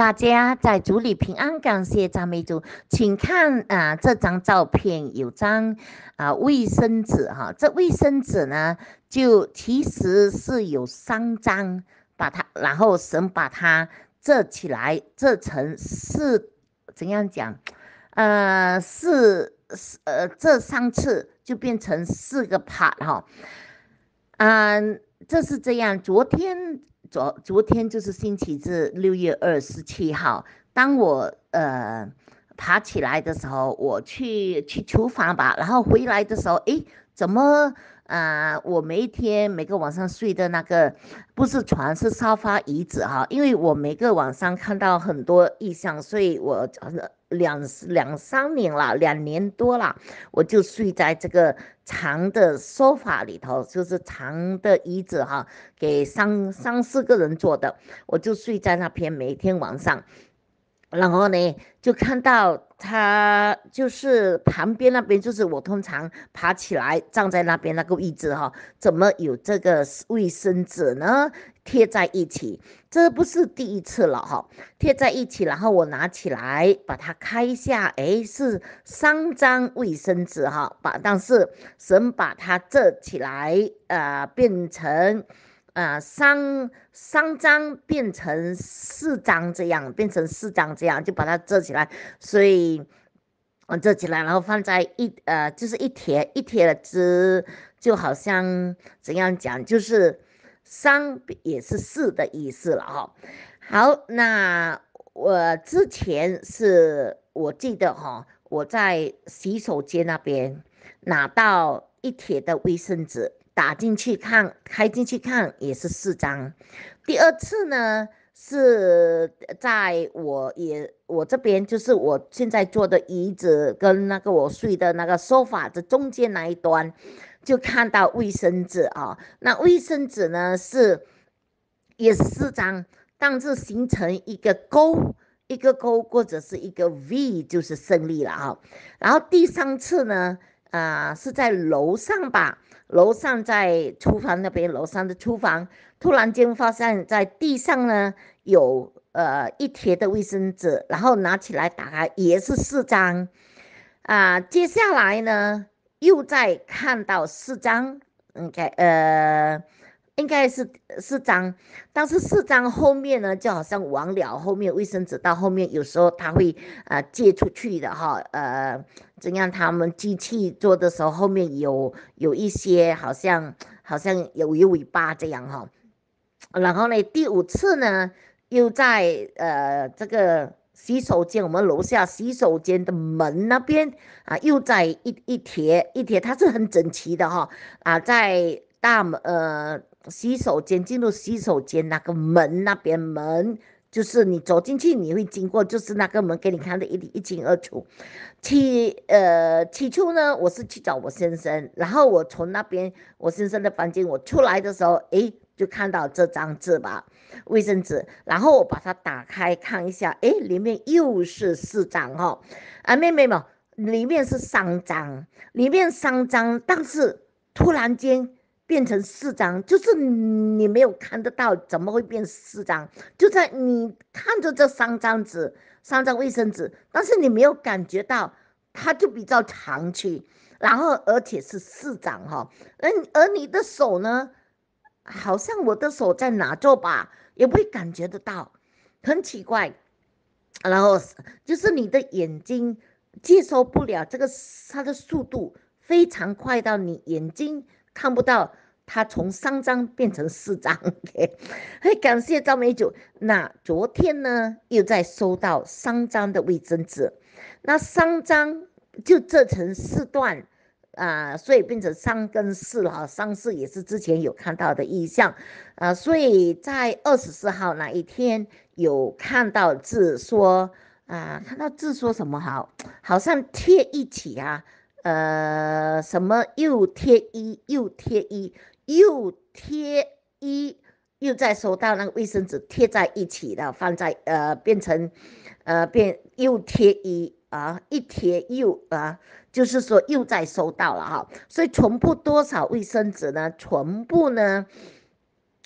大家在组里平安，感谢张梅竹。请看啊这张照片，有张啊卫生纸哈，这卫生纸呢就其实是有三张，把它然后神把它折起来，折成四，怎样讲？呃，四呃这三次就变成四个 part 哈，嗯，这是这样，昨天。昨昨天就是星期日，六月二十七号。当我呃爬起来的时候，我去去厨房吧，然后回来的时候，哎，怎么？啊，我每一天每个晚上睡的那个不是床，是沙发椅子哈，因为我每个晚上看到很多意象，所以我两两三年了，两年多了，我就睡在这个长的沙发里头，就是长的椅子哈，给三三四个人坐的，我就睡在那边，每天晚上。然后呢，就看到他就是旁边那边，就是我通常爬起来站在那边那个位置哈，怎么有这个卫生纸呢？贴在一起，这不是第一次了哈，贴在一起，然后我拿起来把它开下，哎，是三张卫生纸哈，把但是神把它折起来，呃，变成。啊，三三张变成四张，这样变成四张，这样就把它折起来。所以，折起来，然后放在一呃，就是一贴一贴的纸，就好像怎样讲，就是三也是四的意思了哈。好，那我之前是我记得哈，我在洗手间那边拿到一贴的卫生纸。打进去看，开进去看也是四张。第二次呢，是在我也我这边就是我现在坐的椅子跟那个我睡的那个沙发的中间那一端，就看到卫生纸啊。那卫生纸呢是也是四张，但是形成一个勾，一个勾或者是一个 V 就是胜利了啊。然后第三次呢？啊，是在楼上吧？楼上在厨房那边，楼上的厨房突然间发现，在地上呢有呃一叠的卫生纸，然后拿起来打开也是四张，啊，接下来呢又再看到四张，应该呃应该是四张，但是四张后面呢就好像完了，后面卫生纸到后面有时候他会呃借出去的哈，呃。这样他们机器做的时候，后面有有一些好像好像有一尾巴这样哈，然后呢，第五次呢，又在呃这个洗手间，我们楼下洗手间的门那边啊，又在一一贴一贴，它是很整齐的哈啊，在大门呃洗手间进入洗手间那个门那边门，就是你走进去你会经过，就是那个门给你看的一一清二楚。起，呃，起初呢，我是去找我先生，然后我从那边我先生的房间我出来的时候，哎，就看到这张纸吧，卫生纸，然后我把它打开看一下，哎，里面又是四张哈，啊，妹妹们，里面是三张，里面三张，但是突然间变成四张，就是你没有看得到，怎么会变四张？就在你看着这三张纸。三张卫生纸，但是你没有感觉到，它就比较长去，然后而且是四张哈，而而你的手呢，好像我的手在拿做吧，也不会感觉得到，很奇怪，然后就是你的眼睛接收不了这个，它的速度非常快到你眼睛看不到。他从三张变成四张，哎，感谢赵美祖。那昨天呢，又在收到三张的卫生纸，那三张就折成四段啊，所以变成三跟四了。三四也是之前有看到的意象，呃，所以在二十四号那一天有看到字说啊，看到字说什么好？好像贴一起啊，呃，什么又贴一又贴一。又贴一，又在收到那个卫生纸贴在一起的，放在呃变成呃变又贴一啊，一贴又啊，就是说又在收到了哈，所以全部多少卫生纸呢？全部呢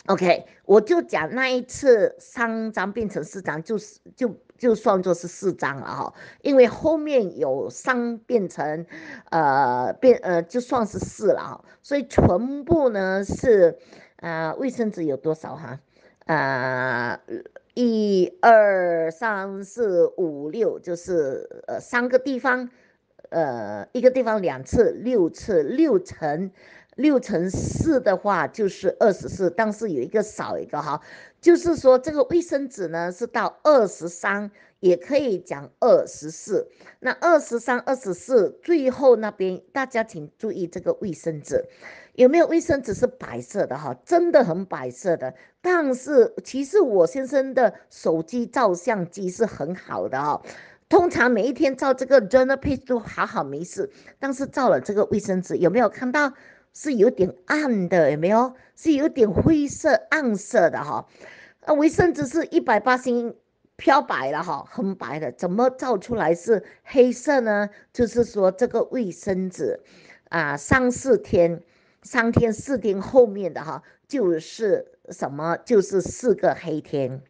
？OK，我就讲那一次三张变成四张，就是就。就算作是四张了哈，因为后面有三变成，呃变呃就算是四了哈，所以全部呢是，啊卫生纸有多少哈？啊一二三四五六，就是呃三个地方，呃一个地方两次，六次六层。六乘四的话就是二十四，但是有一个少一个哈，就是说这个卫生纸呢是到二十三，也可以讲二十四。那二十三、二十四，最后那边大家请注意这个卫生纸，有没有卫生纸是白色的哈？真的很白色的。但是其实我先生的手机照相机是很好的哈，通常每一天照这个 g e n e a l page 都好好没事，但是照了这个卫生纸，有没有看到？是有点暗的，有没有？是有点灰色、暗色的哈。啊，卫生纸是一百八十漂白了哈，很白的，怎么照出来是黑色呢？就是说这个卫生纸啊，三四天、三天、四天后面的哈，就是什么？就是四个黑天，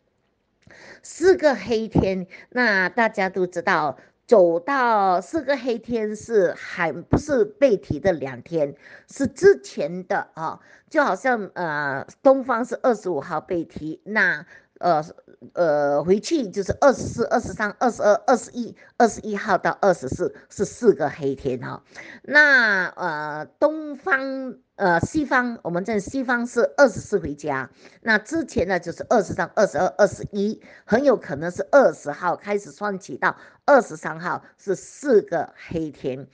四个黑天。那大家都知道。走到四个黑天是还不是被提的两天，是之前的啊，就好像呃，东方是二十五号被提那。呃呃，回去就是二十四、二十三、二十二、二十一、二十一号到二十四是四个黑天哈。那呃，东方呃，西方，我们在西方是二十四回家，那之前呢就是二十三、二十二、二十一，很有可能是二十号开始算起到二十三号是四个黑天，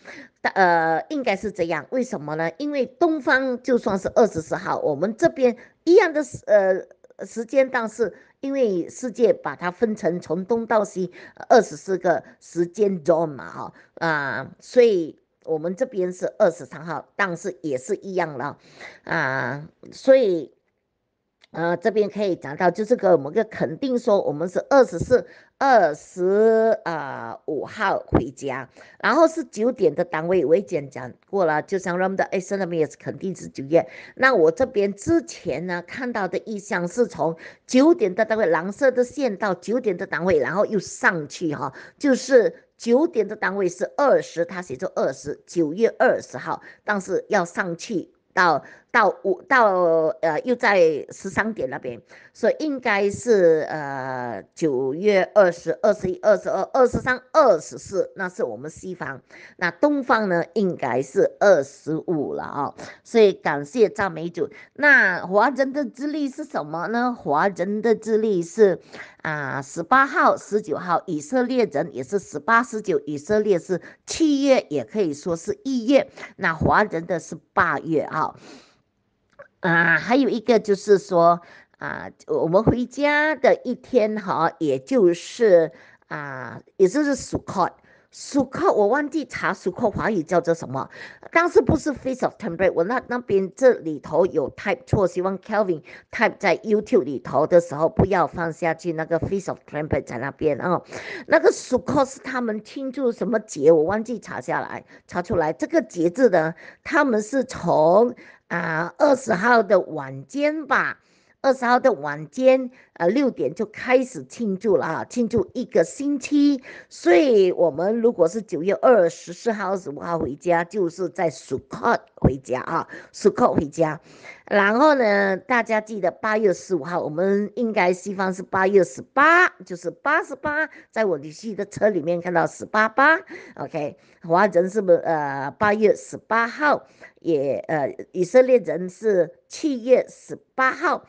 呃，应该是这样。为什么呢？因为东方就算是二十四号，我们这边一样的呃时间但是。因为世界把它分成从东到西二十四个时间 zone 嘛，哈啊，所以我们这边是二十三号，但是也是一样了，啊，所以。呃，这边可以讲到，就是给我们个肯定说，我们是二十四、二十啊五号回家，然后是九点的单位，我已经讲过了。就像 r a m 的 a s a n 那边也是肯定是九月。那我这边之前呢看到的意向是从九点的单位，蓝色的线到九点的单位，然后又上去哈，就是九点的单位是二十，他写着二十，九月二十号，但是要上去到。到五到呃，又在十三点那边，所以应该是呃九月二十二十一二十二二十三二十四，那是我们西方，那东方呢应该是二十五了啊。所以感谢赞美主。那华人的智力是什么呢？华人的智力是啊十八号十九号，以色列人也是十八十九，以色列是七月，也可以说是一月，那华人的是八月啊。啊，还有一个就是说，啊，我们回家的一天哈，也就是啊，也就是属狗。属刻我忘记查属刻华语叫做什么，但是不是 face of temper？我那那边这里头有 type 错，希望 Kelvin type 在 YouTube 里头的时候不要放下去那个 face of temper 在那边啊。那个属刻是他们庆祝什么节？我忘记查下来，查出来这个节制的，他们是从啊二十号的晚间吧，二十号的晚间。啊，六点就开始庆祝了啊！庆祝一个星期，所以我们如果是九月二十四号、二十五号回家，就是在暑客回家啊，暑客回家。然后呢，大家记得八月十五号，我们应该西方是八月十八，就是八十八，在我的是的车里面看到十八八，OK。华人是不是呃八月十八号？也呃，以色列人是七月十八号。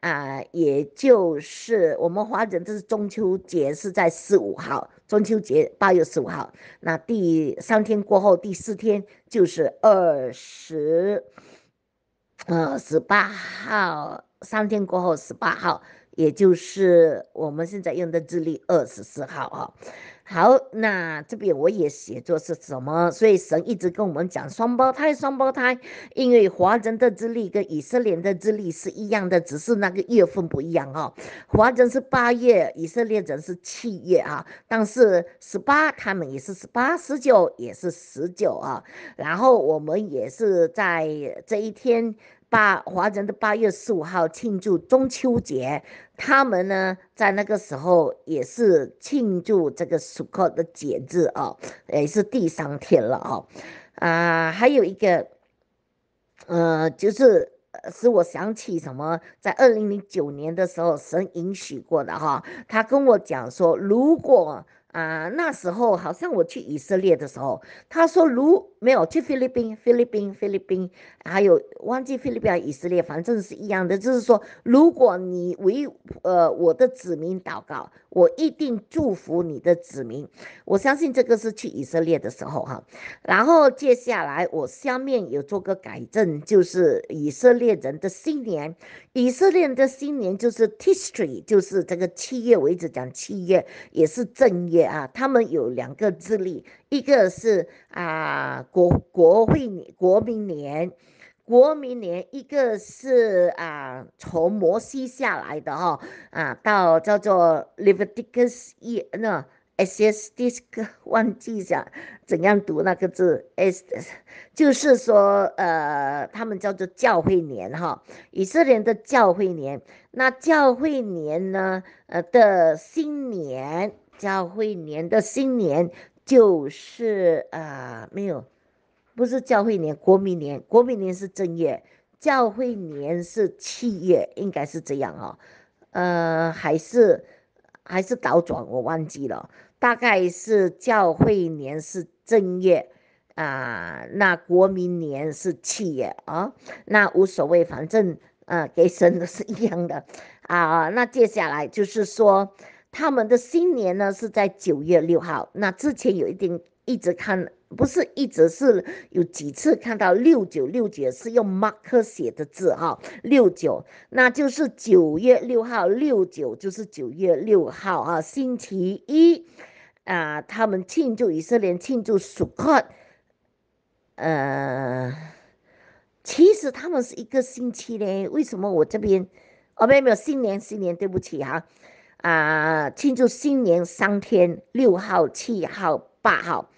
啊，也就是我们华人，这是中秋节是在十五号，中秋节八月十五号。那第三天过后，第四天就是二十，呃，十八号。三天过后，十八号，也就是我们现在用的日历二十四号，哈。好，那这边我也写作是什么？所以神一直跟我们讲双胞胎，双胞胎，因为华人的智力跟以色列的智力是一样的，只是那个月份不一样啊。华人是八月，以色列人是七月啊。但是十八他们也是十八，十九也是十九啊。然后我们也是在这一天。八华人的八月十五号庆祝中秋节，他们呢在那个时候也是庆祝这个属克的节日哦，也是第三天了哦，啊，还有一个，呃，就是使我想起什么，在二零零九年的时候，神允许过的哈，他跟我讲说，如果。啊，那时候好像我去以色列的时候，他说如没有去菲律宾，菲律宾，菲律宾，还有忘记菲律宾、以色列，反正是一样的。就是说，如果你为呃我的子民祷告，我一定祝福你的子民。我相信这个是去以色列的时候哈。然后接下来我下面有做个改正，就是以色列人的新年，以色列人的新年就是 Tishri，就是这个七月为止，讲七月也是正月。啊，他们有两个字历，一个是啊国国会年、国民年、国民年，一个是啊从摩西下来的哈啊，到叫做 Leviticus 一那 S S d i 忘记一下怎样读那个字 S，就是说呃，他们叫做教会年哈，以色列的教会年，那教会年呢呃的新年。教会年的新年就是啊，没有，不是教会年，国民年，国民年是正月，教会年是七月，应该是这样哦。呃，还是还是倒转，我忘记了，大概是教会年是正月啊，那国民年是七月啊，那无所谓，反正啊，给神的是一样的啊，那接下来就是说。他们的新年呢是在九月六号。那之前有一点一直看，不是一直是有几次看到六九六九是用马克写的字哈。六九，那就是九月六号。六九就是九月六号啊，星期一啊，他们庆祝以色列庆祝属克，呃，其实他们是一个星期嘞。为什么我这边哦，没有没有新年新年，对不起哈。啊，庆祝新年三天，六号、七号、八号，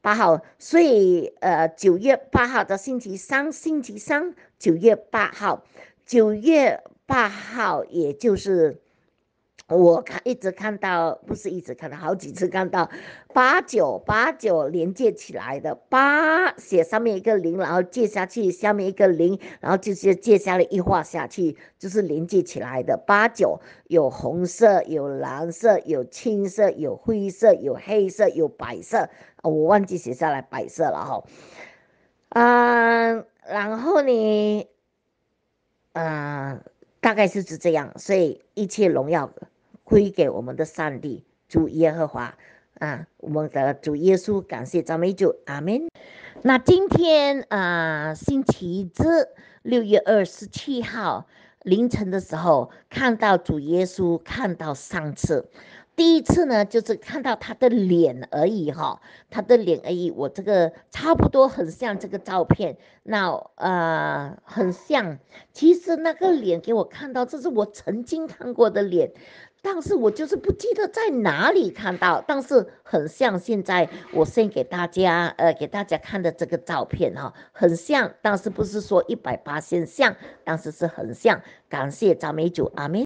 八号。所以，呃，九月八号的星期三，星期三，九月八号，九月八号，也就是。我看一直看到，不是一直看到，好几次看到八九八九连接起来的八，写上面一个零，然后接下去，下面一个零，然后就是接下来一画下去，就是连接起来的八九。有红色，有蓝色，有青色，有灰色，有黑色，有白色。我忘记写下来白色了哈。嗯，然后呢，嗯，大概是是这样，所以一切荣耀。归给我们的上帝，主耶和华啊，我们的主耶稣，感谢赞美主，阿门。那今天啊，星期一，日六月二十七号凌晨的时候，看到主耶稣，看到三次，第一次呢，就是看到他的脸而已哈，他的脸而已。我这个差不多很像这个照片，那呃，很像。其实那个脸给我看到，这是我曾经看过的脸。但是我就是不记得在哪里看到，但是很像现在我先给大家呃给大家看的这个照片哈，很像，但是不是说一百八先像，但是是很像，感谢赞美主阿门。